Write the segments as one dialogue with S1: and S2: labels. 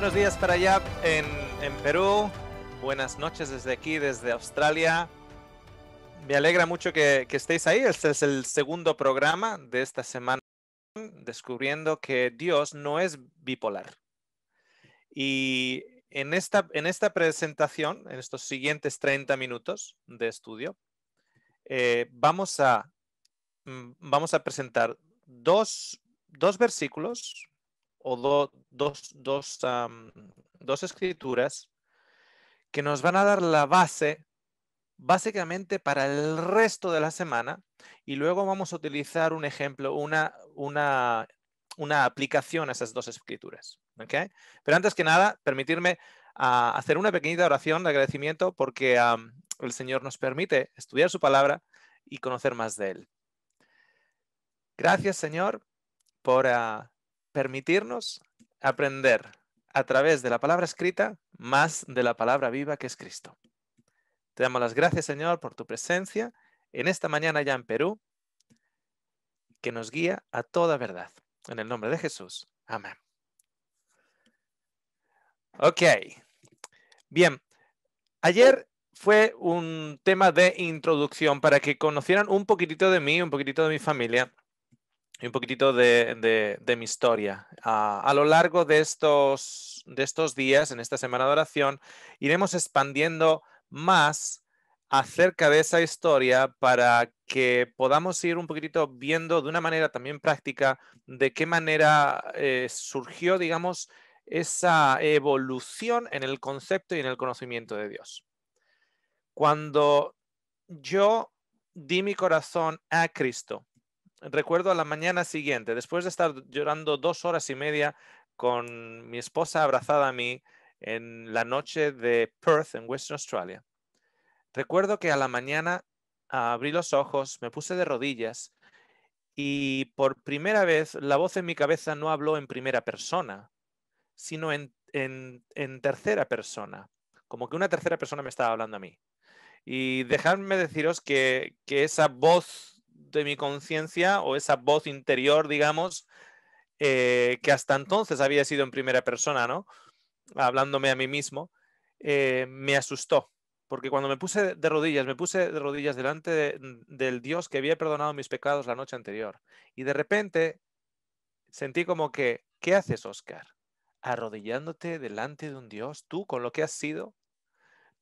S1: Buenos días para allá en, Perú. Buenas noches desde aquí, desde Australia. Me alegra mucho que, estéis ahí. Este es el segundo programa de esta semana, descubriendo que Dios no es bipolar. Y en esta, en esta presentación, en estos siguientes 30 minutos de estudio, eh, vamos, a, mm, vamos a presentar dos, dos versículos o dos, escrituras que nos van a dar la base básicamente para el resto de la semana y luego vamos a utilizar un ejemplo, una, una, aplicación a esas dos escrituras. Pero antes que nada, permitirme ah, hacer una pequeñita oración de agradecimiento porque el Señor nos permite estudiar su palabra y conocer más de Él. Gracias, Señor, por ah, permitirnos aprender a través de la palabra escrita más de la palabra viva que es Cristo. Te damos las gracias, Señor, por tu presencia en esta mañana ya en Perú, que nos guía a toda verdad. En el nombre de Jesús. Amén. Ok. Bien. Ayer fue un tema de introducción para que conocieran un poquitito de mí, un poquitito de mi familia un poquitito de, mi historia. a lo largo de estos, de estos días, en esta semana de oración, iremos expandiendo más acerca de esa historia para que podamos ir un poquitito viendo de una manera también práctica de qué manera eh, surgió, digamos, esa evolución en el concepto y en el conocimiento de Dios. Cuando yo di mi corazón a Cristo, recuerdo a la mañana siguiente, después de estar llorando dos horas y media con mi esposa abrazada a mí en la noche de Perth, en Western Australia, recuerdo que a la mañana abrí los ojos, me puse de rodillas y por primera vez la voz en mi cabeza no habló en primera persona, sino en, tercera persona, como que una tercera persona me estaba hablando a mí. Y dejadme deciros que esa voz de mi conciencia o esa voz interior, digamos, eh, que hasta entonces había sido en primera persona, ¿no? Hablándome a mí mismo, eh, me asustó. Porque cuando me puse de rodillas, me puse de rodillas delante del Dios que había perdonado mis pecados la noche anterior. Y de repente sentí como que, ¿qué haces, Oscar? Arrodillándote delante de un Dios, tú con lo que has sido,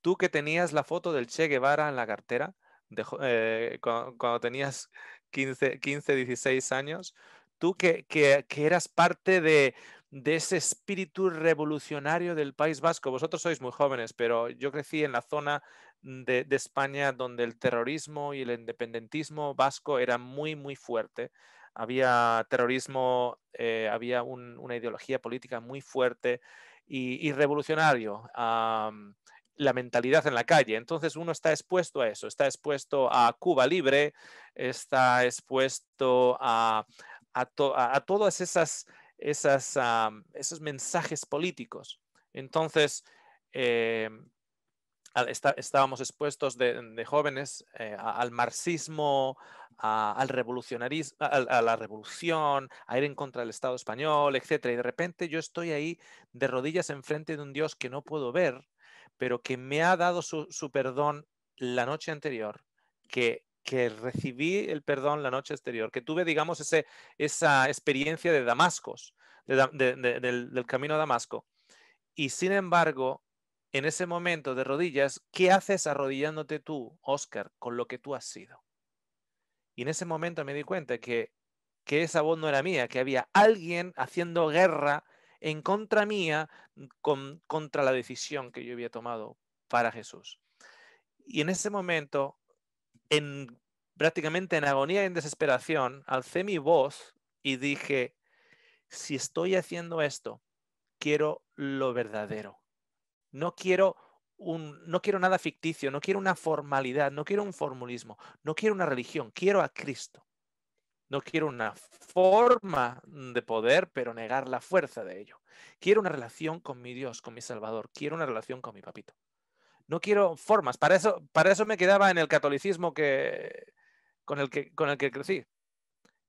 S1: tú que tenías la foto del Che Guevara en la cartera, eh, cuando, tenías 15, 15, 16 años, tú que, eras parte de, ese espíritu revolucionario del País Vasco. Vosotros sois muy jóvenes, pero yo crecí en la zona de, España donde el terrorismo y el independentismo vasco era muy, muy fuerte. Había terrorismo, eh, había una ideología política muy fuerte y, revolucionario la mentalidad en la calle. Entonces uno está expuesto a eso, está expuesto a Cuba Libre, está expuesto a, a, todas esas, esos mensajes políticos. Entonces, eh, estábamos expuestos de, jóvenes eh, al marxismo, al revolucionarismo, a, la revolución, a ir en contra del Estado español, etc. Y de repente yo estoy ahí de rodillas enfrente de un Dios que no puedo ver, pero que me ha dado su, perdón la noche anterior, que, que, recibí el perdón la noche anterior, que tuve, digamos, ese, esa experiencia de Damascos, del, camino a Damasco. Y sin embargo, en ese momento de rodillas, ¿qué haces arrodillándote tú, Oscar, con lo que tú has sido? Y en ese momento me di cuenta que, que esa voz no era mía, que había alguien haciendo guerra en contra mía, mm, contra la decisión que yo había tomado para Jesús. Y en ese momento, prácticamente en agonía y en desesperación, alcé mi voz y dije, si estoy haciendo esto, quiero lo verdadero. No quiero un, no quiero nada ficticio, no quiero una formalidad, no quiero un formulismo, no quiero una religión, quiero a Cristo. No quiero una forma de poder, pero negar la fuerza de ello. Quiero una relación con mi Dios, con mi Salvador. Quiero una relación con mi papito. No quiero formas. Para eso, para eso me quedaba en el catolicismo que, con, el que, con el que crecí.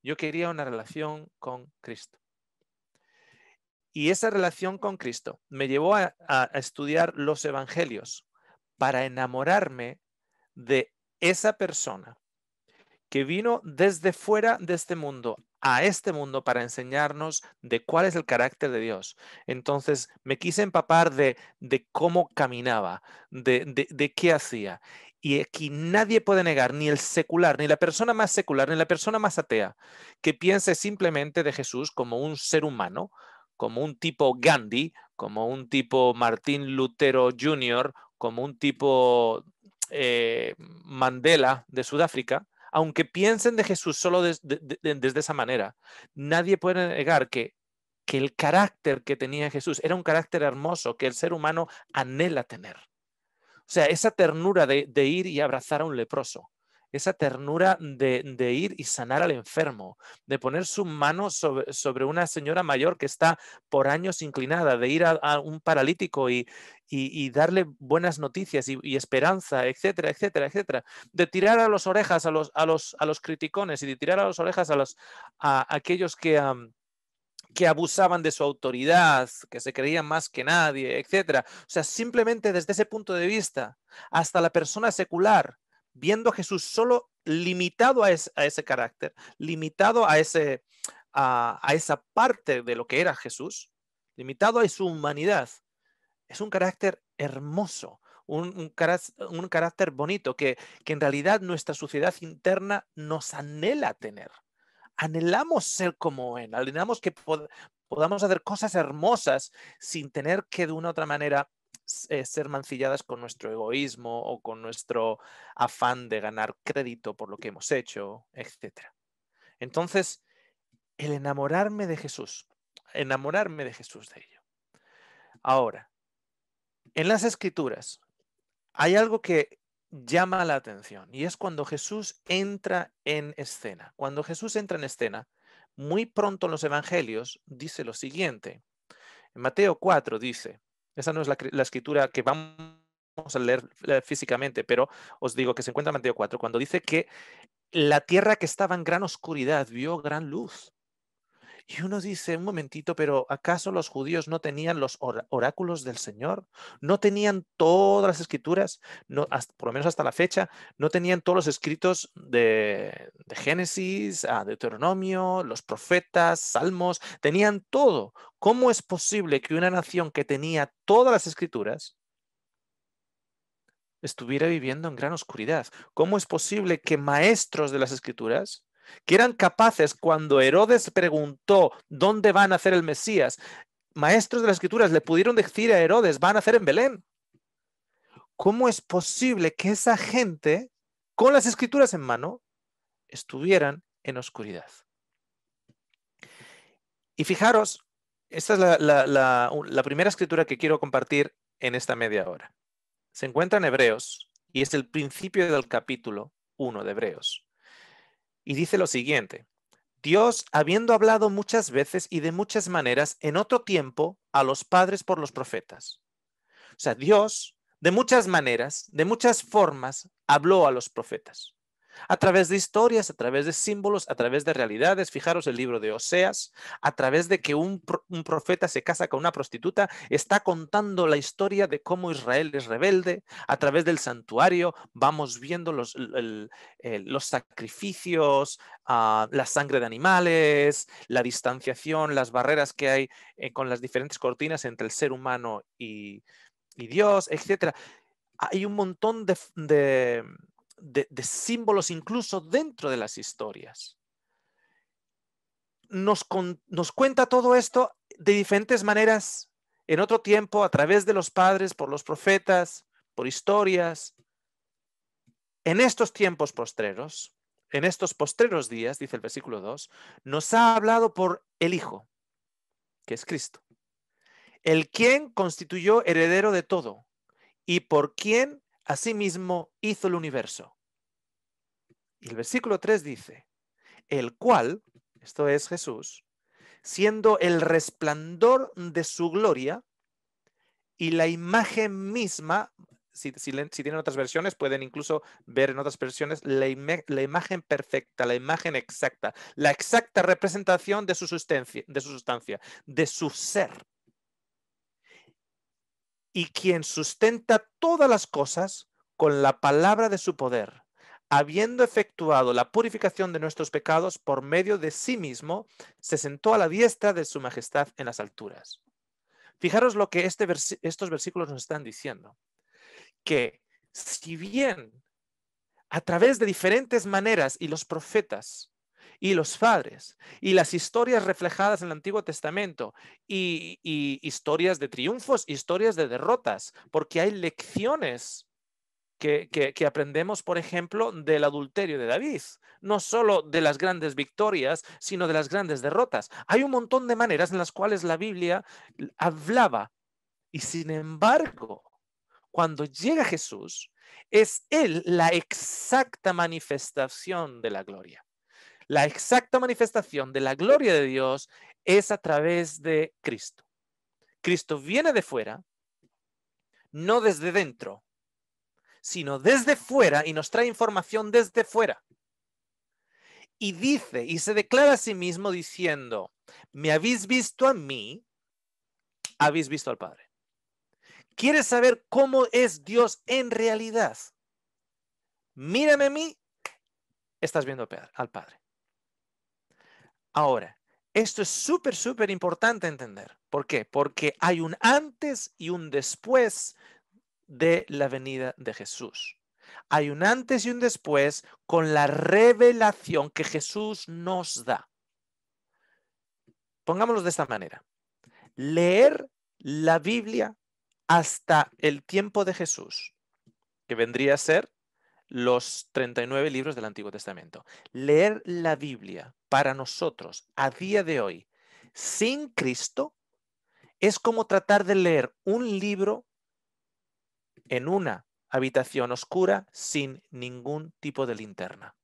S1: Yo quería una relación con Cristo. Y esa relación con Cristo me llevó a, a, estudiar los evangelios para enamorarme de esa persona que vino desde fuera de este mundo a este mundo para enseñarnos de cuál es el carácter de Dios. Entonces me quise empapar de, de cómo caminaba, de, de, qué hacía. Y aquí nadie puede negar, ni el secular, ni la persona más secular, ni la persona más atea, que piense simplemente de Jesús como un ser humano, como un tipo Gandhi, como un tipo Martín Lutero Jr., como un tipo eh, Mandela de Sudáfrica, aunque piensen de Jesús solo desde esa manera, nadie puede negar que, que el carácter que tenía Jesús era un carácter hermoso que el ser humano anhela tener. O sea, esa ternura de ir y abrazar a un leproso, esa ternura de, ir y sanar al enfermo, de poner su mano sobre, una señora mayor que está por años inclinada, de ir a, un paralítico y, darle buenas noticias y, esperanza, etcétera, etcétera, etcétera, de tirar a las orejas a los, a los, a los criticones y de tirar a las orejas a, los, a aquellos que... que abusaban de su autoridad, que se creían más que nadie, etcétera. O sea, simplemente desde ese punto de vista, hasta la persona secular viendo a Jesús solo limitado a, ese carácter, limitado a, ese, a, esa parte de lo que era Jesús, limitado a su humanidad. Es un carácter hermoso, un, un, carácter, bonito que, en realidad nuestra sociedad interna nos anhela tener. Anhelamos ser como Él, anhelamos que podamos hacer cosas hermosas sin tener que de una u otra manera eh, ser mancilladas con nuestro egoísmo o con nuestro afán de ganar crédito por lo que hemos hecho, etc. Entonces, el enamorarme de Jesús, enamorarme de Jesús de ello. Ahora, en las escrituras hay algo que llama la atención y es cuando Jesús entra en escena. Cuando Jesús entra en escena, muy pronto en los evangelios dice lo siguiente. En Mateo 4 dice, esa no es la, escritura que vamos a leer eh, físicamente, pero os digo que se encuentra en Mateo 4, cuando dice que la tierra que estaba en gran oscuridad vio gran luz. Y uno dice, un momentito, pero ¿acaso los judíos no tenían los oráculos del Señor? ¿No tenían todas las escrituras? No, por lo menos hasta la fecha, ¿no tenían todos los escritos de, de Génesis, a ah, Deuteronomio, los profetas, Salmos? Tenían todo. ¿Cómo es posible que una nación que tenía todas las escrituras estuviera viviendo en gran oscuridad? ¿Cómo es posible que maestros de las escrituras que eran capaces cuando Herodes preguntó dónde van a nacer el Mesías, maestros de las escrituras le pudieron decir a Herodes, van a hacer en Belén. ¿Cómo es posible que esa gente, con las escrituras en mano, estuvieran en oscuridad? Y fijaros, esta es la, la primera escritura que quiero compartir en esta media hora. Se encuentra en Hebreos y es el principio del capítulo 1 de Hebreos y dice lo siguiente, Dios, habiendo hablado muchas veces y de muchas maneras en otro tiempo a los padres por los profetas. O sea, Dios, de muchas maneras, de muchas formas, habló a los profetas a través de historias, a través de símbolos, a través de realidades. Fijaros el libro de Oseas, a través de que un, un, profeta se casa con una prostituta, está contando la historia de cómo Israel es rebelde. A través del santuario vamos viendo los, eh, los sacrificios, ah, la sangre de animales, la distanciación, las barreras que hay eh, con las diferentes cortinas entre el ser humano y, Dios, etc. Hay un montón de de, símbolos incluso dentro de las historias. Nos, nos cuenta todo esto de diferentes maneras, en otro tiempo, a través de los padres, por los profetas, por historias. En estos tiempos postreros, en estos postreros días, dice el versículo 2, nos ha hablado por el Hijo, que es Cristo, el quien constituyó heredero de todo y por quien Asimismo hizo el universo. Y el versículo 3 dice, el cual, esto es Jesús, siendo el resplandor de su gloria y la imagen misma, si, tienen otras versiones, pueden incluso ver en otras versiones la, la, imagen perfecta, la imagen exacta, la exacta representación de su, sustancia, de su sustancia, de su ser y quien sustenta todas las cosas con la palabra de su poder, habiendo efectuado la purificación de nuestros pecados por medio de sí mismo, se sentó a la diestra de su majestad en las alturas. Fijaros lo que este estos versículos nos están diciendo, que si bien a través de diferentes maneras y los profetas y los padres y las historias reflejadas en el Antiguo Testamento y, historias de triunfos, historias de derrotas, porque hay lecciones que, que, aprendemos, por ejemplo, del adulterio de David, no solo de las grandes victorias, sino de las grandes derrotas. Hay un montón de maneras en las cuales la Biblia hablaba y sin embargo, cuando llega Jesús, es Él la exacta manifestación de la gloria la exacta manifestación de la gloria de Dios es a través de Cristo. Cristo viene de fuera, no desde dentro, sino desde fuera y nos trae información desde fuera. Y dice y se declara a sí mismo diciendo, me habéis visto a mí, habéis visto al Padre. ¿Quieres saber cómo es Dios en realidad? Mírame a mí, estás viendo al Padre. Ahora, esto es súper, súper importante entender. ¿Por qué? Porque hay un antes y un después de la venida de Jesús. Hay un antes y un después con la revelación que Jesús nos da. Pongámoslo de esta manera. Leer la Biblia hasta el tiempo de Jesús, que vendría a ser los 39 libros del Antiguo Testamento. Leer la Biblia para nosotros a día de hoy sin Cristo es como tratar de leer un libro en una habitación oscura sin ningún tipo de linterna.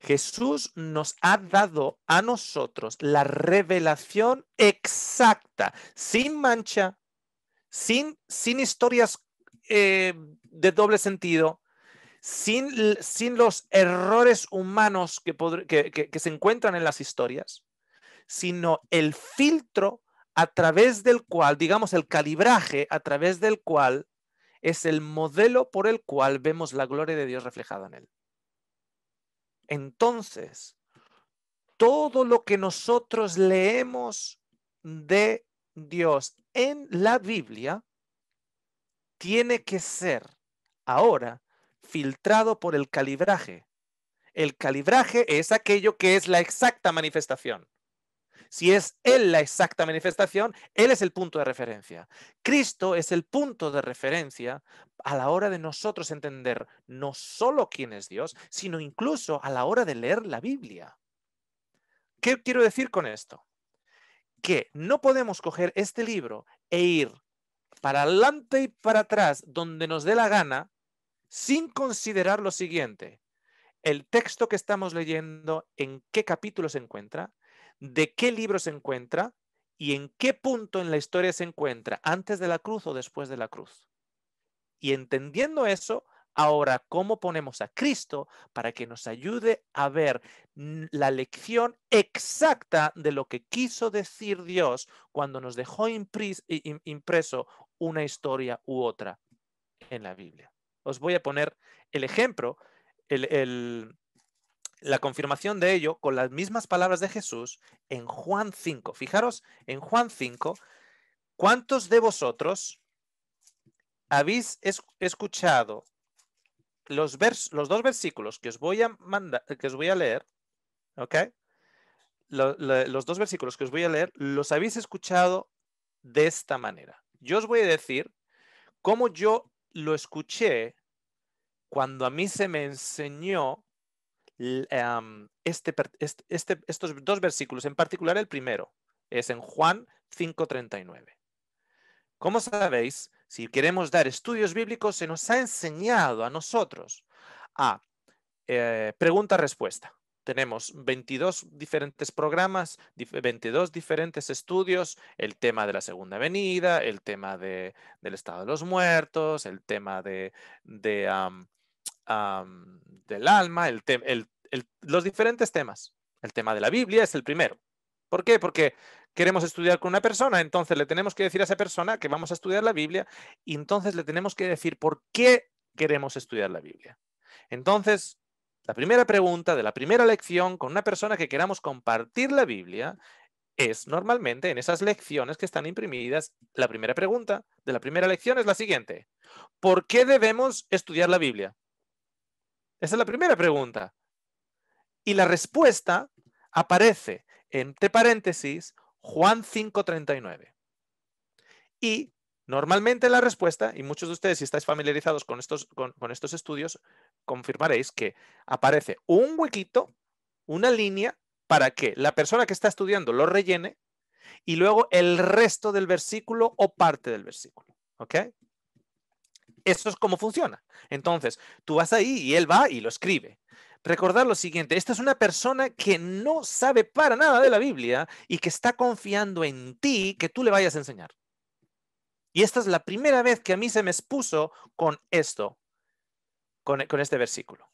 S1: Jesús nos ha dado a nosotros la revelación exacta, sin mancha, sin, sin historias eh, de doble sentido, sin, los errores humanos que, que, que se encuentran en las historias, sino el filtro a través del cual, digamos, el calibraje a través del cual es el modelo por el cual vemos la gloria de Dios reflejada en él. Entonces, todo lo que nosotros leemos de Dios en la Biblia tiene que ser ahora filtrado por el calibraje. El calibraje es aquello que es la exacta manifestación. Si es Él la exacta manifestación, Él es el punto de referencia. Cristo es el punto de referencia a la hora de nosotros entender no solo quién es Dios, sino incluso a la hora de leer la Biblia. ¿Qué quiero decir con esto? Que no podemos coger este libro e ir para adelante y para atrás donde nos dé la gana sin considerar lo siguiente. El texto que estamos leyendo, en qué capítulo se encuentra, de qué libro se encuentra y en qué punto en la historia se encuentra, antes de la cruz o después de la cruz. Y entendiendo eso, ahora cómo ponemos a Cristo para que nos ayude a ver la lección exacta de lo que quiso decir Dios cuando nos dejó impreso una historia u otra en la Biblia. Os voy a poner el ejemplo, la confirmación de ello con las mismas palabras de Jesús en Juan 5. Fijaros en Juan 5, ¿cuántos de vosotros habéis escuchado los, dos versículos que os voy a, que os voy a leer? ¿Ok? los dos versículos que os voy a leer los habéis escuchado de esta manera. Yo os voy a decir cómo yo lo escuché cuando a mí se me enseñó este, este, estos dos versículos, en particular el primero, es en Juan 5:39. Como sabéis, si queremos dar estudios bíblicos, se nos ha enseñado a nosotros a eh, pregunta-respuesta. Tenemos 22 diferentes programas, 22 diferentes estudios, el tema de la segunda venida, el tema del estado de los muertos, el tema de, del alma, los diferentes temas. El tema de la Biblia es el primero. ¿Por qué? Porque queremos estudiar con una persona, entonces le tenemos que decir a esa persona que vamos a estudiar la Biblia y entonces le tenemos que decir por qué queremos estudiar la Biblia. Entonces, la primera pregunta de la primera lección con una persona que queramos compartir la Biblia es normalmente en esas lecciones que están imprimidas, la primera pregunta de la primera lección es la siguiente. ¿Por qué debemos estudiar la Biblia? Esa es la primera pregunta. Y la respuesta aparece entre paréntesis Juan 5:39. Y normalmente la respuesta, y muchos de ustedes si estáis familiarizados con estos, con estos estudios, confirmaréis que aparece un huequito, una línea, para que la persona que está estudiando lo rellene y luego el resto del versículo o parte del versículo. ¿Ok? Eso es como funciona. Entonces, tú vas ahí y él va y lo escribe. Recordar lo siguiente, esta es una persona que no sabe para nada de la Biblia y que está confiando en ti que tú le vayas a enseñar. Y esta es la primera vez que a mí se me expuso con esto, con, este versículo.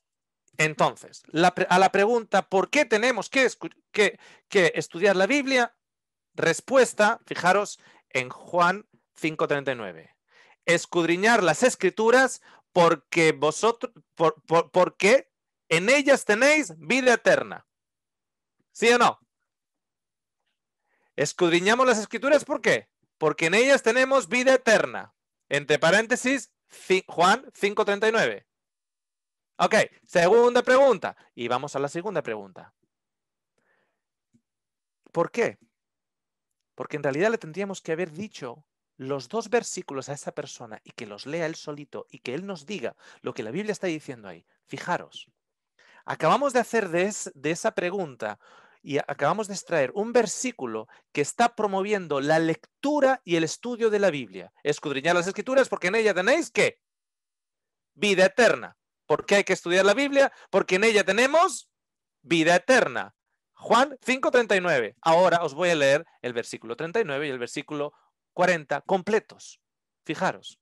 S1: Entonces, a la pregunta, ¿por qué tenemos que, que estudiar la Biblia? Respuesta, fijaros en Juan 5.39 escudriñar las escrituras porque vosotros, porque en ellas tenéis vida eterna. ¿Sí o no? Escudriñamos las escrituras, ¿por qué? Porque en ellas tenemos vida eterna. Entre paréntesis, Juan 5.39. Ok, segunda pregunta. Y vamos a la segunda pregunta. ¿Por qué? Porque en realidad le tendríamos que haber dicho los dos versículos a esa persona y que los lea él solito y que él nos diga lo que la Biblia está diciendo ahí. Fijaros, acabamos de hacer de, esa pregunta y acabamos de extraer un versículo que está promoviendo la lectura y el estudio de la Biblia. Escudriñar las escrituras porque en ella tenéis qué? Vida eterna. ¿Por qué hay que estudiar la Biblia? Porque en ella tenemos vida eterna. Juan 5:39. Ahora os voy a leer el versículo 39 y el versículo 40 completos. Fijaros.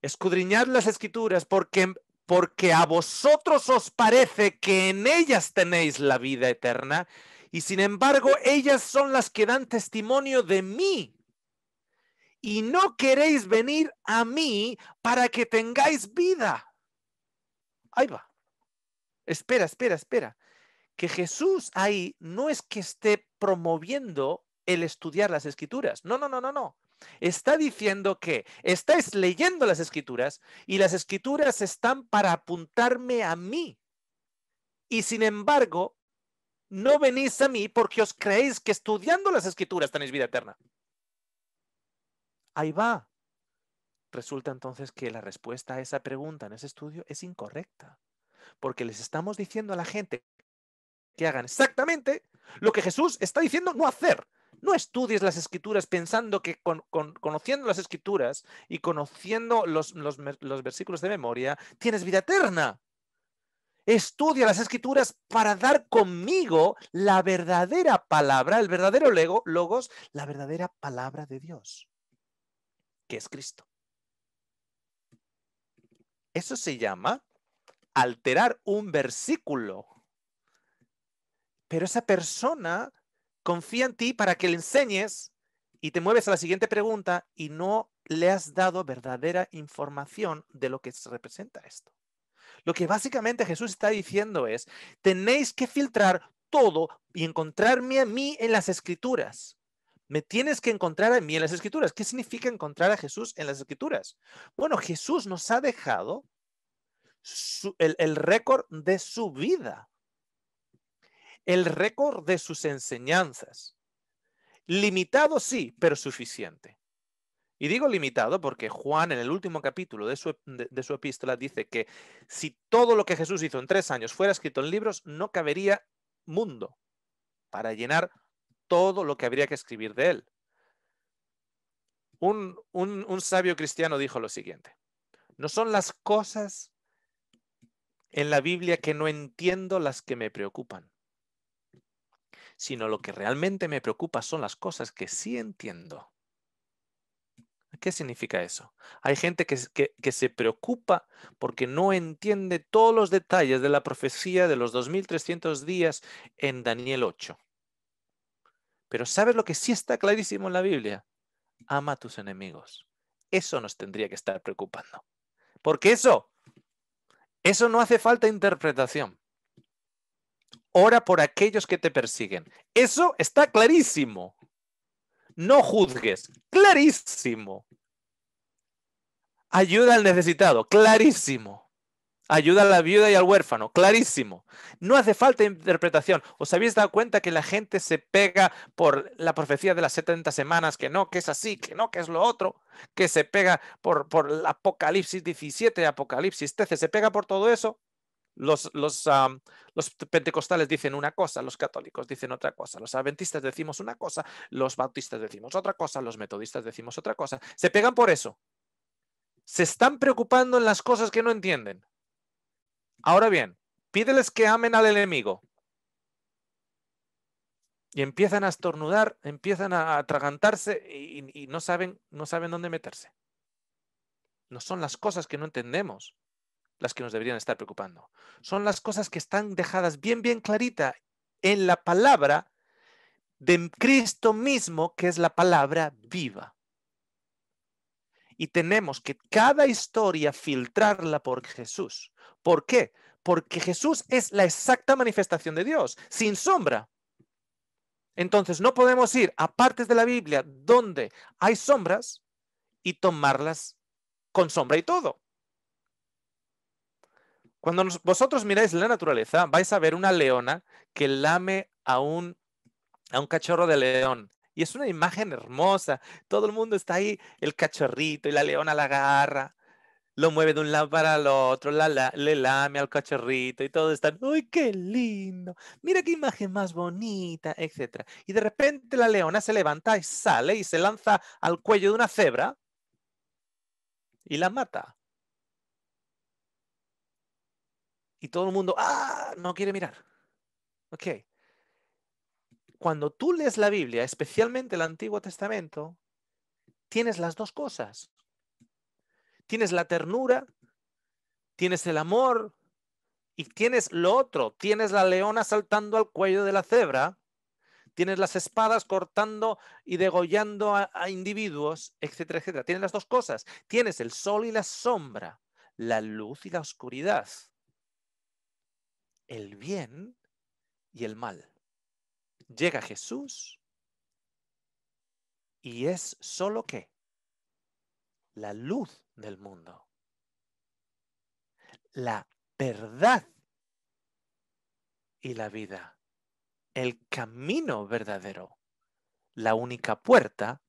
S1: Escudriñad las escrituras porque, porque a vosotros os parece que en ellas tenéis la vida eterna y sin embargo ellas son las que dan testimonio de mí. Y no queréis venir a mí para que tengáis vida. Ahí va. Espera, espera, espera. Que Jesús ahí no es que esté promoviendo el estudiar las escrituras. No, no, no, no, no. Está diciendo que estáis leyendo las escrituras y las escrituras están para apuntarme a mí. Y sin embargo, no venís a mí porque os creéis que estudiando las escrituras tenéis vida eterna. Ahí va. Resulta entonces que la respuesta a esa pregunta en ese estudio es incorrecta, porque les estamos diciendo a la gente que hagan exactamente lo que Jesús está diciendo no hacer, no estudies las escrituras pensando que con, conociendo las escrituras y conociendo los, los, versículos de memoria, tienes vida eterna. Estudia las escrituras para dar conmigo la verdadera palabra, el verdadero lego, logos, la verdadera palabra de Dios, que es Cristo. Eso se llama alterar un versículo. Pero esa persona confía en ti para que le enseñes y te mueves a la siguiente pregunta y no le has dado verdadera información de lo que representa esto. Lo que básicamente Jesús está diciendo es, tenéis que filtrar todo y encontrarme a mí en las escrituras. Me tienes que encontrar a mí en las escrituras. ¿Qué significa encontrar a Jesús en las escrituras? Bueno, Jesús nos ha dejado el récord de su vida el récord de sus enseñanzas. Limitado sí, pero suficiente. Y digo limitado porque Juan en el último capítulo de su, epístola dice que si todo lo que Jesús hizo en tres años fuera escrito en libros, no cabería mundo para llenar todo lo que habría que escribir de él. un sabio cristiano dijo lo siguiente, no son las cosas en la Biblia que no entiendo las que me preocupan sino lo que realmente me preocupa son las cosas que sí entiendo. ¿Qué significa eso? Hay gente que, se preocupa porque no entiende todos los detalles de la profecía de los 2300 días en Daniel 8. Pero ¿sabes lo que sí está clarísimo en la Biblia? Ama a tus enemigos. Eso nos tendría que estar preocupando. Porque eso, eso no hace falta interpretación ora por aquellos que te persiguen. Eso está clarísimo. No juzgues, clarísimo. Ayuda al necesitado, clarísimo. Ayuda a la viuda y al huérfano, clarísimo. No hace falta interpretación. ¿Os habéis dado cuenta que la gente se pega por la profecía de las 70 semanas, que no, que es así, que no, que es lo otro, que se pega por, el Apocalipsis 17, Apocalipsis 13, se pega por todo eso? Los, pentecostales dicen una cosa, los católicos dicen otra cosa, los adventistas decimos una cosa, los bautistas decimos otra cosa, los metodistas decimos otra cosa. Se pegan por eso. Se están preocupando en las cosas que no entienden. Ahora bien, pídeles que amen al enemigo. Y empiezan a estornudar, empiezan a atragantarse y, y no, saben, no saben dónde meterse. No son las cosas que no entendemos las que nos deberían estar preocupando. Son las cosas que están dejadas bien, bien clarita en la palabra de Cristo mismo, que es la palabra viva. Y tenemos que cada historia filtrarla por Jesús. ¿Por qué? Porque Jesús es la exacta manifestación de Dios, sin sombra. Entonces no podemos ir a partes de la Biblia donde hay sombras y tomarlas con sombra y todo. Cuando vosotros miráis la naturaleza, vais a ver una leona que lame a un, a un cachorro de león. Y es una imagen hermosa. Todo el mundo está ahí, el cachorrito y la leona la agarra, lo mueve de un lado para el otro, le lame al cachorrito y todo está, ¡uy qué lindo! Mira qué imagen más bonita, etc. Y de repente la leona se levanta y sale y se lanza al cuello de una cebra y la mata. y todo el mundo, ah, no quiere mirar. Ok. Cuando tú lees la Biblia, especialmente el Antiguo Testamento, tienes las dos cosas. Tienes la ternura, tienes el amor y tienes lo otro. Tienes la leona saltando al cuello de la cebra, tienes las espadas cortando y degollando a, individuos, etcétera, etcétera. Tienes las dos cosas. Tienes el sol y la sombra, la luz y la oscuridad el bien y el mal. Llega Jesús y es solo que la luz del mundo, la verdad y la vida, el camino verdadero, la única puerta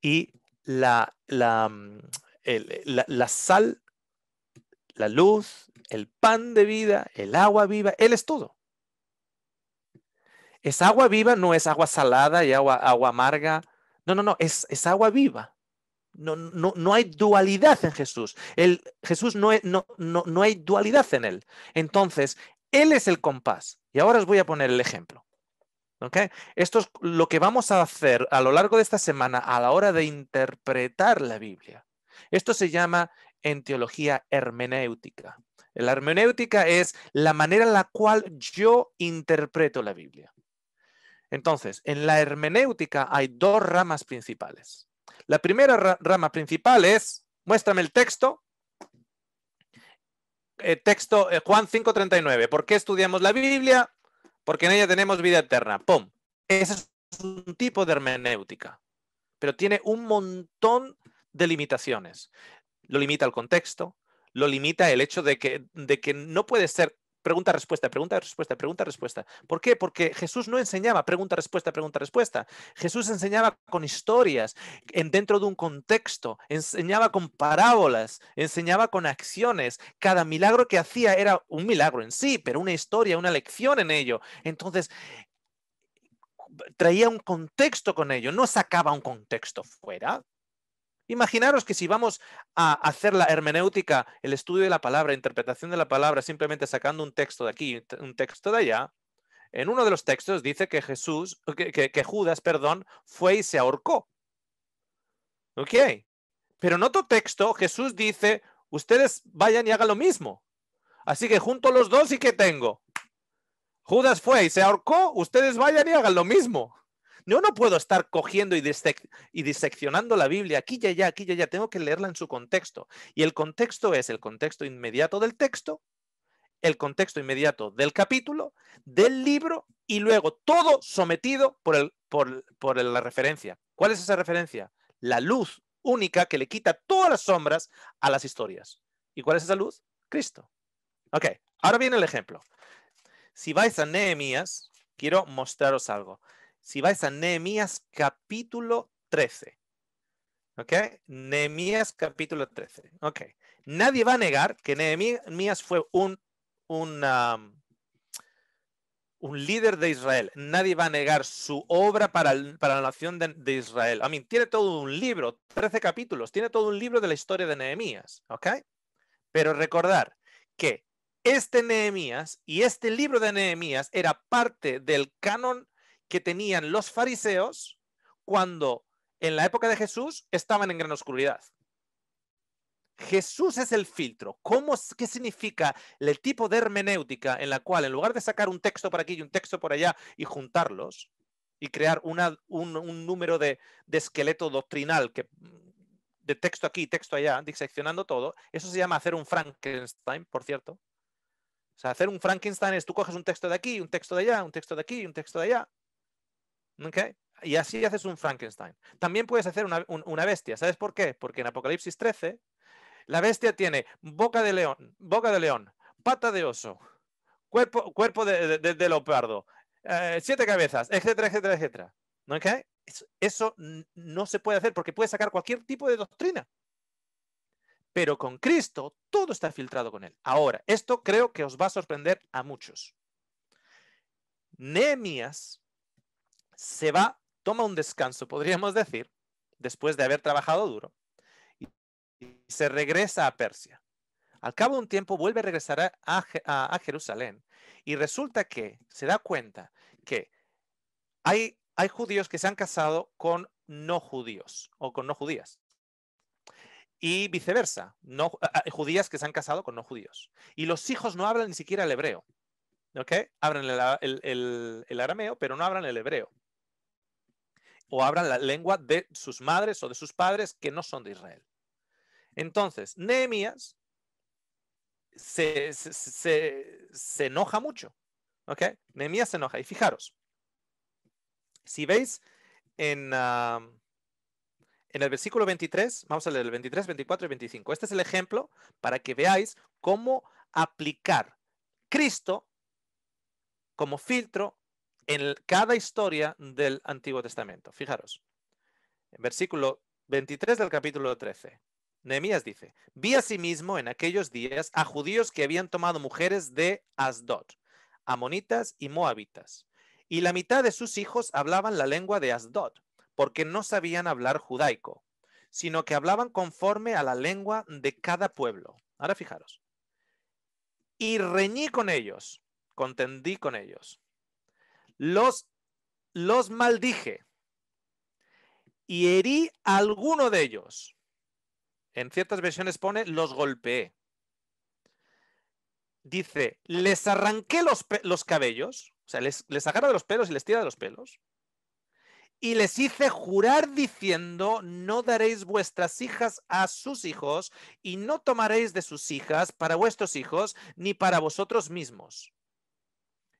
S1: y la, la mm, sal la luz, el pan de vida, el agua viva, Él es todo. Es agua viva, no es agua salada y agua, agua amarga. No, no, no, es, agua viva. No, no, no, hay dualidad en Jesús. El, Jesús no, no, no hay dualidad en él. Entonces, él es el compás. Y ahora os voy a poner el ejemplo. Esto es lo que vamos a hacer a lo largo de esta semana a la hora de interpretar la Biblia. Esto se llama en teología hermenéutica. La hermenéutica es la manera en la cual yo interpreto la Biblia. Entonces, en la hermenéutica hay dos ramas principales. La primera rama principal es, muéstrame el texto, eh, texto eh, Juan 5:39, ¿por qué estudiamos la Biblia? Porque en ella tenemos vida eterna. ¡Pum! Ese es un tipo de hermenéutica, pero tiene un montón de limitaciones lo limita el contexto, lo limita el hecho de que, de que no puede ser pregunta, respuesta, pregunta, respuesta, pregunta, respuesta. ¿Por qué? Porque Jesús no enseñaba pregunta, respuesta, pregunta, respuesta. Jesús enseñaba con historias, en, dentro de un contexto, enseñaba con parábolas, enseñaba con acciones. Cada milagro que hacía era un milagro en sí, pero una historia, una lección en ello. Entonces, traía un contexto con ello, no sacaba un contexto fuera, Imaginaros que si vamos a hacer la hermenéutica, el estudio de la palabra, interpretación de la palabra, simplemente sacando un texto de aquí, un texto de allá, en uno de los textos dice que Jesús, que, Judas, perdón, fue y se ahorcó. ¿Ok? Pero en otro texto Jesús dice, ustedes vayan y hagan lo mismo. Así que junto los dos y que tengo. Judas fue y se ahorcó, ustedes vayan y hagan lo mismo. Yo no puedo estar cogiendo y, diseccionando la Biblia aquí y allá, aquí ya, allá. Tengo que leerla en su contexto. Y el contexto es el contexto inmediato del texto, el contexto inmediato del capítulo, del libro y luego todo sometido por, por la referencia. ¿Cuál es esa referencia? La luz única que le quita todas las sombras a las historias. ¿Y cuál es esa luz? Cristo. Ok, ahora viene el ejemplo. Si vais a Nehemías, quiero mostraros algo si vais a Nehemías capítulo 13. ¿Ok? Nehemías capítulo 13. ¿Ok? Nadie va a negar que Nehemías fue un, um, un líder de Israel. Nadie va a negar su obra para, la nación de, Israel. A mí, tiene todo un libro, 13 capítulos, tiene todo un libro de la historia de Nehemías. ¿Ok? Pero recordar que este Nehemías y este libro de Nehemías era parte del canon que tenían los fariseos cuando en la época de Jesús estaban en gran oscuridad. Jesús es el filtro. ¿Cómo, ¿Qué significa el tipo de hermenéutica en la cual, en lugar de sacar un texto por aquí y un texto por allá y juntarlos y crear un, número de, esqueleto doctrinal que, mm, de texto aquí texto allá, diseccionando todo, eso se llama hacer un Frankenstein, por cierto. O sea, hacer un Frankenstein es tú coges un texto de aquí, un texto de allá, un texto de aquí, un texto de allá, y así haces un Frankenstein. También puedes hacer una, bestia. ¿Sabes por qué? Porque en Apocalipsis 13, la bestia tiene boca de león, boca de león, pata de oso, cuerpo, cuerpo de, leopardo, eh, siete cabezas, etcétera, etcétera, etcétera. ¿Okay? Eso no se puede hacer porque puede sacar cualquier tipo de doctrina. Pero con Cristo todo está filtrado con él. Ahora, esto creo que os va a sorprender a muchos. Nehemías se va, toma un descanso, podríamos decir, después de haber trabajado duro, y se regresa a Persia. Al cabo de un tiempo vuelve a regresar a, Jerusalén y resulta que se da cuenta que hay, hay judíos que se han casado con no judíos o con no judías y viceversa, no, judías que se han casado con no judíos. Y los hijos no hablan ni siquiera el hebreo. ¿Ok? Hablan el, el, arameo, pero no hablan el hebreo o hablan la lengua de sus madres o de sus padres que no son de Israel. Entonces, Nehemías se, enoja mucho. ¿Ok? Nehemías se enoja. Y fijaros, si veis en, en el versículo 23, vamos a leer el 23, 24 y 25. Este es el ejemplo para que veáis cómo aplicar Cristo como filtro en cada historia del Antiguo Testamento. Fijaros, en versículo 23 del capítulo 13, Nehemías dice, vi asimismo en aquellos días a judíos que habían tomado mujeres de Asdod, amonitas y moabitas, y la mitad de sus hijos hablaban la lengua de Asdod, porque no sabían hablar judaico, sino que hablaban conforme a la lengua de cada pueblo. Ahora fijaros. Y reñí con ellos, contendí con ellos los, maldije y herí alguno de ellos. En ciertas versiones pone los golpeé. Dice, les arranqué los, cabellos, o sea, les, les agarra de los pelos y les tira de los pelos. Y les hice jurar diciendo, no daréis vuestras hijas a sus hijos y no tomaréis de sus hijas para vuestros hijos ni para vosotros mismos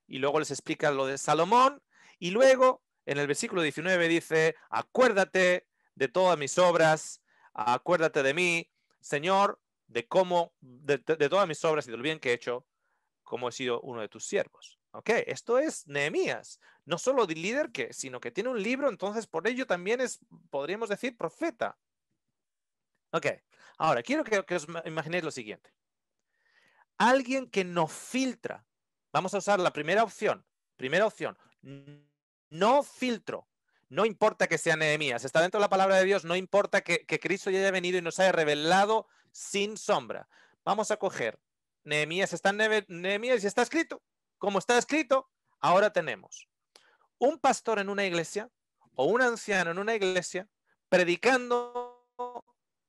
S1: y luego les explica lo de Salomón y luego en el versículo 19 dice, acuérdate de todas mis obras, acuérdate de mí, Señor, de cómo, de, todas mis obras y del bien que he hecho, como he sido uno de tus siervos. Ok, esto es Nehemías, no solo de líder, que, sino que tiene un libro, entonces por ello también es, podríamos decir, profeta. Ok, ahora quiero que, que os imaginéis lo siguiente. Alguien que no filtra Vamos a usar la primera opción. Primera opción. No filtro. No importa que sea Nehemías. Está dentro de la palabra de Dios. No importa que, Cristo ya haya venido y nos haya revelado sin sombra. Vamos a coger Nehemías. Está en Nehemías y está escrito. Como está escrito, ahora tenemos un pastor en una iglesia o un anciano en una iglesia predicando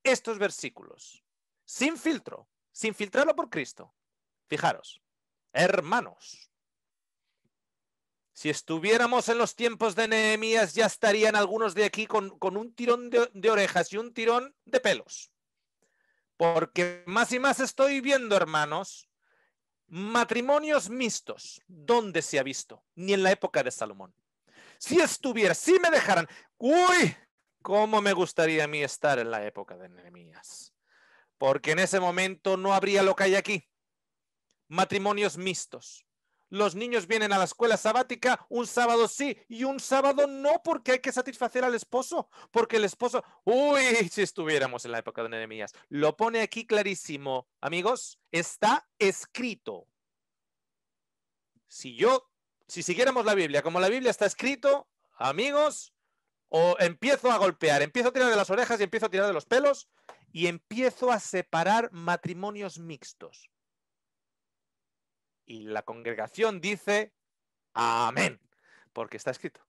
S1: estos versículos, sin filtro, sin filtrarlo por Cristo. Fijaros, hermanos. Si estuviéramos en los tiempos de Nehemías, ya estarían algunos de aquí con, un tirón de, orejas y un tirón de pelos. Porque más y más estoy viendo, hermanos, matrimonios mixtos. ¿Dónde se ha visto? Ni en la época de Salomón. Si estuviera, si me dejaran, uy, cómo me gustaría a mí estar en la época de Nehemías. Porque en ese momento no habría lo que hay aquí matrimonios mixtos. Los niños vienen a la escuela sabática un sábado sí y un sábado no porque hay que satisfacer al esposo, porque el esposo, uy, si estuviéramos en la época de Nehemías, lo pone aquí clarísimo, amigos, está escrito. Si yo, si siguiéramos la Biblia, como la Biblia está escrito, amigos, o empiezo a golpear, empiezo a tirar de las orejas y empiezo a tirar de los pelos y empiezo a separar matrimonios mixtos. Y la congregación dice, amén, porque está escrito.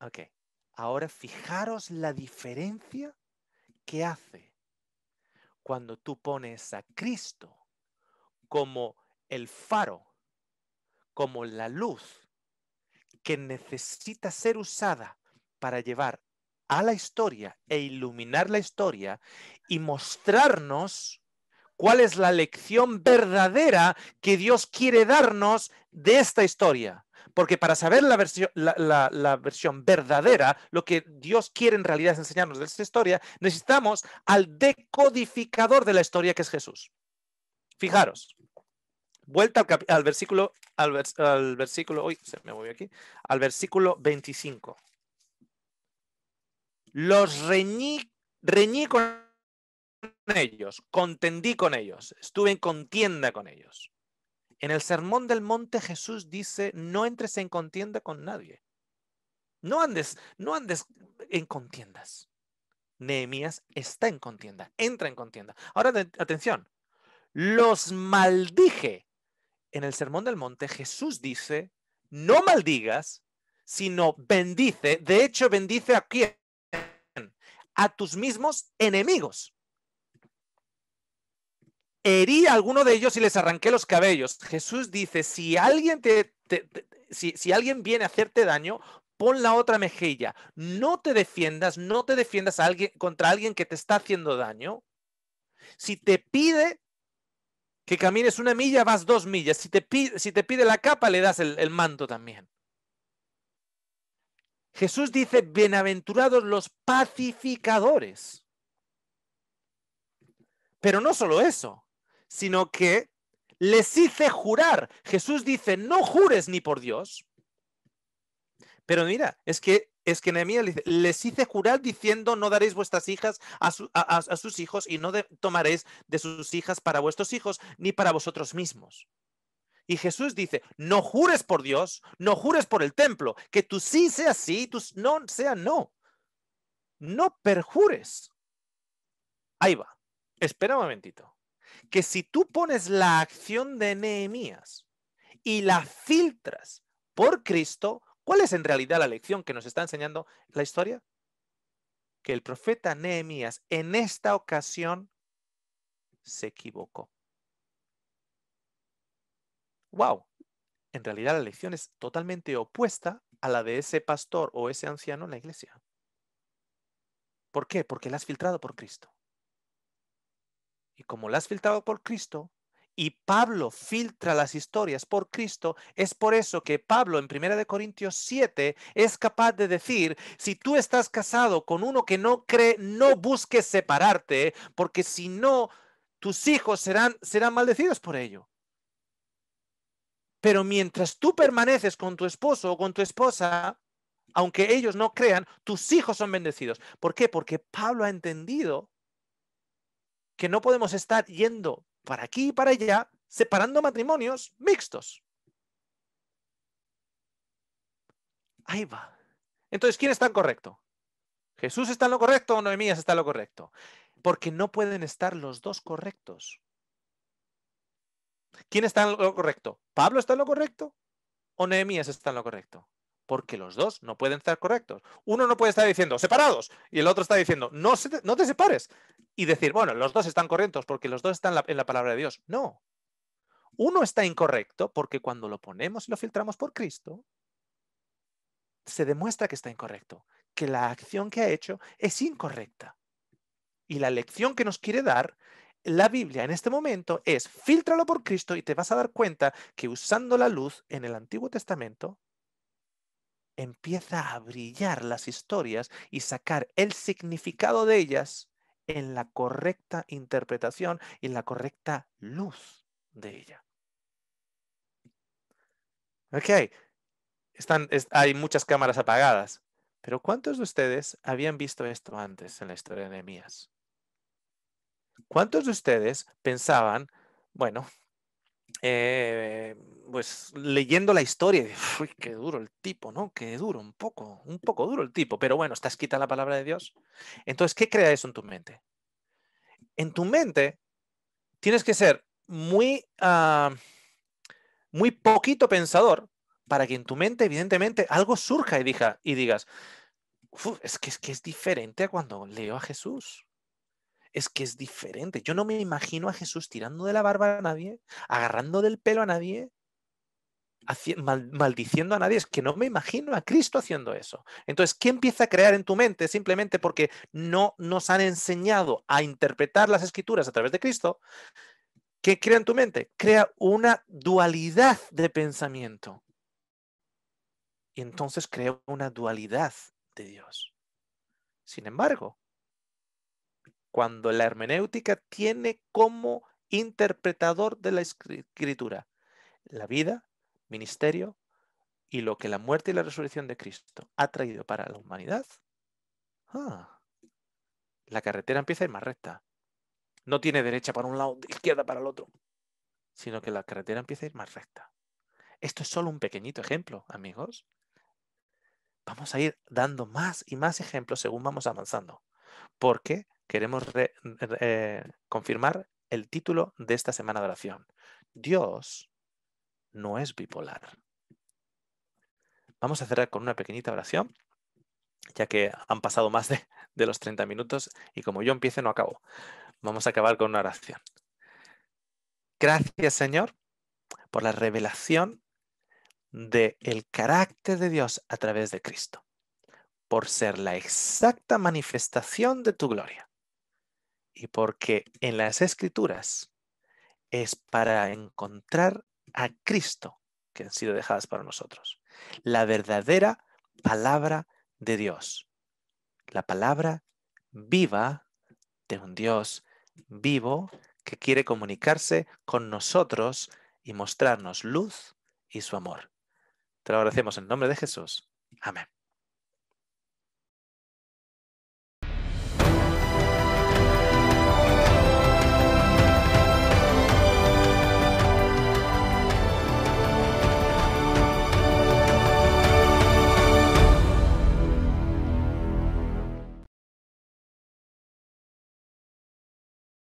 S1: Ok, ahora fijaros la diferencia que hace cuando tú pones a Cristo como el faro, como la luz que necesita ser usada para llevar a la historia e iluminar la historia y mostrarnos cuál es la lección verdadera que Dios quiere darnos de esta historia. Porque para saber la versión, la, versión verdadera, lo que Dios quiere en realidad es enseñarnos de esta historia, necesitamos al decodificador de la historia que es Jesús. Fijaros, vuelta al, versículo, al, versículo, se me aquí, al versículo 25. Los reñí, reñí con ellos, contendí con ellos, estuve en contienda con ellos. En el Sermón del Monte Jesús dice, no entres en contienda con nadie. No andes, no andes en contiendas. Nehemías está en contienda, entra en contienda. Ahora, atención, los maldije. En el Sermón del Monte Jesús dice, no maldigas, sino bendice. De hecho, bendice a quién? A tus mismos enemigos herí a alguno de ellos y les arranqué los cabellos. Jesús dice, si alguien, te, si, alguien viene a hacerte daño, pon la otra mejilla. No te defiendas, no te defiendas a alguien, contra alguien que te está haciendo daño. Si te pide que camines una milla, vas dos millas. Si te pide, si te pide la capa, le das el, el manto también. Jesús dice, bienaventurados los pacificadores. Pero no solo eso sino que les hice jurar. Jesús dice, no jures ni por Dios. Pero mira, es que es que Nehemías les hice jurar diciendo, no daréis vuestras hijas a, sus hijos y no tomaréis de sus hijas para vuestros hijos ni para vosotros mismos. Y Jesús dice, no jures por Dios, no jures por el templo, que tú sí sea sí, tu no sea no. No perjures. Ahí va. Espera un momentito que si tú pones la acción de Nehemías y la filtras por Cristo, ¿cuál es en realidad la lección que nos está enseñando la historia? Que el profeta Nehemías en esta ocasión se equivocó. ¡Wow! En realidad la lección es totalmente opuesta a la de ese pastor o ese anciano en la iglesia. ¿Por qué? Porque la has filtrado por Cristo. Y como la has filtrado por Cristo, y Pablo filtra las historias por Cristo, es por eso que Pablo en 1 Corintios 7 es capaz de decir, si tú estás casado con uno que no cree, no busques separarte, porque si no, tus hijos serán, serán maldecidos por ello. Pero mientras tú permaneces con tu esposo o con tu esposa, aunque ellos no crean, tus hijos son bendecidos. ¿Por qué? Porque Pablo ha entendido que no podemos estar yendo para aquí y para allá separando matrimonios mixtos. Ahí va. Entonces, ¿quién está en correcto? ¿Jesús está en lo correcto o Noemías está en lo correcto? Porque no pueden estar los dos correctos. ¿Quién está en lo correcto? ¿Pablo está en lo correcto o Nehemías está en lo correcto? porque los dos no pueden estar correctos. Uno no puede estar diciendo separados y el otro está diciendo no, te, no te separes. Y decir, bueno, los dos están correctos porque los dos están en la, en la palabra de Dios. No. Uno está incorrecto porque cuando lo ponemos y lo filtramos por Cristo, se demuestra que está incorrecto, que la acción que ha hecho es incorrecta. Y la lección que nos quiere dar la Biblia en este momento es, filtralo por Cristo y te vas a dar cuenta que usando la luz en el Antiguo Testamento, empieza a brillar las historias y sacar el significado de ellas en la correcta interpretación y en la correcta luz de ella. Ok, Están, hay muchas cámaras apagadas, pero ¿cuántos de ustedes habían visto esto antes en la historia de Nehemías? ¿Cuántos de ustedes pensaban, bueno, eh, pues leyendo la historia, uy, qué duro el tipo, ¿no? Qué duro, un poco, un poco duro el tipo, pero bueno, estás quita la palabra de Dios. Entonces, ¿qué crea eso en tu mente? En tu mente tienes que ser muy, ah, muy poquito pensador para que en tu mente, evidentemente, algo surja y, diga, y digas, es es que es diferente a cuando leo a Jesús es que es diferente. Yo no me imagino a Jesús tirando de la barba a nadie, agarrando del pelo a nadie, maldiciendo a nadie. Es que no me imagino a Cristo haciendo eso. Entonces, ¿qué empieza a crear en tu mente? Simplemente porque no nos han enseñado a interpretar las escrituras a través de Cristo. ¿Qué crea en tu mente? Crea una dualidad de pensamiento. Y entonces crea una dualidad de Dios. Sin embargo, cuando la hermenéutica tiene como interpretador de la escritura la vida, ministerio y lo que la muerte y la resurrección de Cristo ha traído para la humanidad, ah, la carretera empieza a ir más recta. No tiene derecha para un lado, izquierda para el otro, sino que la carretera empieza a ir más recta. Esto es solo un pequeñito ejemplo, amigos. Vamos a ir dando más y más ejemplos según vamos avanzando, porque queremos eh, confirmar el título de esta semana de oración. Dios no es bipolar. Vamos a cerrar con una pequeñita oración, ya que han pasado más de, los 30 minutos y como yo empiece no acabo. Vamos a acabar con una oración. Gracias Señor por la revelación del carácter de Dios a través de Cristo, por ser la exacta manifestación de tu gloria y porque en las escrituras es para encontrar a Cristo que han sido dejadas para nosotros. La verdadera palabra de Dios. La palabra viva de un Dios vivo que quiere comunicarse con nosotros y mostrarnos luz y su amor. Te lo agradecemos en nombre de Jesús. Amén.